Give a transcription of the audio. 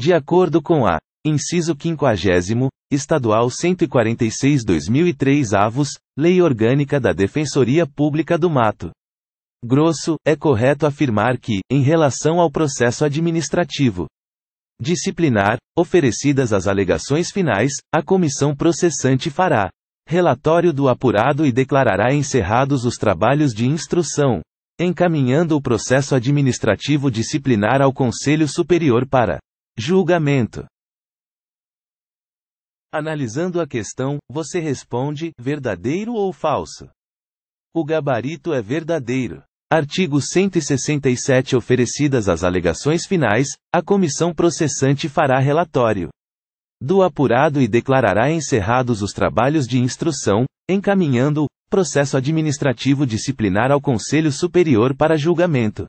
De acordo com a Inciso 50, Estadual 146-2003 Avos, Lei Orgânica da Defensoria Pública do Mato. Grosso, é correto afirmar que, em relação ao processo administrativo disciplinar, oferecidas as alegações finais, a comissão processante fará relatório do apurado e declarará encerrados os trabalhos de instrução, encaminhando o processo administrativo disciplinar ao Conselho Superior para Julgamento. Analisando a questão, você responde: verdadeiro ou falso? O gabarito é verdadeiro. Artigo 167 Oferecidas as alegações finais, a comissão processante fará relatório do apurado e declarará encerrados os trabalhos de instrução, encaminhando o processo administrativo disciplinar ao Conselho Superior para julgamento.